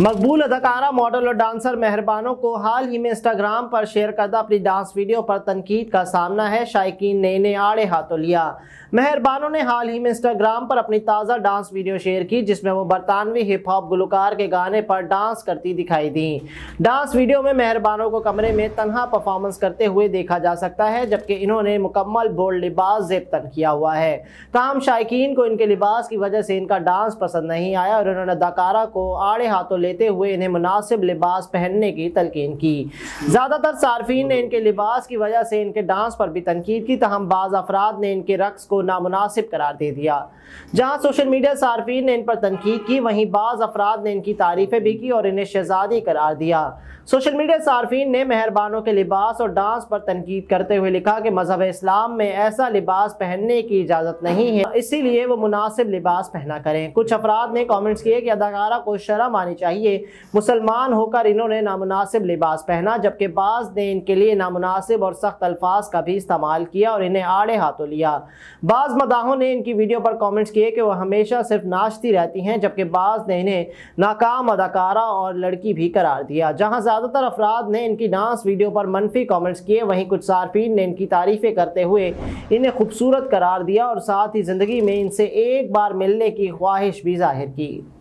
मकबूल अदाकारा मॉडल और डांसर मेहरबानों को हाल ही में इंस्टाग्राम पर शेयर करदा अपनी डांस वीडियो पर तनकीद का सामना है शायक ने इन्हें आड़े हाथों लिया मेहरबानों ने हाल ही में इंस्टाग्राम पर अपनी ताज़ा डांस वीडियो शेयर की जिसमें वो बरतानवी हिप हॉप गुलकार के गाने पर डांस करती दिखाई दी डांस वीडियो में मेहरबानों को कमरे में तनहा परफॉर्मेंस करते हुए देखा जा सकता है जबकि इन्होंने मुकम्मल बोल्ड लिबास जेब तन किया हुआ है तमाम शायक को इनके लिबास की वजह से इनका डांस पसंद नहीं आया और इन्होंने अदाकारा को आड़े हाथों लेते हुए इन्हें मुनासिब लिबास पहनने की तलकिन की ज़्यादातर सार्फिन ने इनके लिबास की वजह से इनके डांस पर भी तनकीद की तहम बाज़ अफराद ने इनके रक्स को नामनासिब करार दे दिया जहाँ सोशल मीडिया सार्फिन ने इन पर तनकीद की वहीं बाज़ अफराद ने इनकी तारीफ़ें भी की और इन्हें शहजादी करार दिया सोशल मीडिया सार्फिन ने मेहरबानों के लिबास और डांस पर तनकीद करते हुए लिखा कि मजहब इस्लाम में ऐसा लिबास पहनने की इजाज़त नहीं है इसीलिए वो मुनासिब लिबास पहना करें कुछ अफराद ने कॉमेंट्स किए कि अदाकारा को शर्म आनी चाहिए चाहिए मुसलमान होकर इन्होंने नामनासिब लिबास पहना जबकि बाज़ ने इनके लिए नामनासिब और सख्त अल्फाज का भी इस्तेमाल किया और इन्हें आड़े हाथों लिया बाज़ मदाहों ने इनकी वीडियो पर कॉमेंट्स किए कि वह हमेशा सिर्फ नाचती रहती हैं जबकि बाज़ ने इन्हें नाकाम अदाकारा और लड़की भी करार दिया जहाँ ज़्यादातर अफराद ने इनकी डांस वीडियो पर मनफी कॉमेंट्स किए वहीं कुछ सार्फिन ने इनकी तारीफ़ें करते हुए इन्हें खूबसूरत करार दिया और साथ ही ज़िंदगी में इनसे एक बार मिलने की ख्वाहिश भी जाहिर की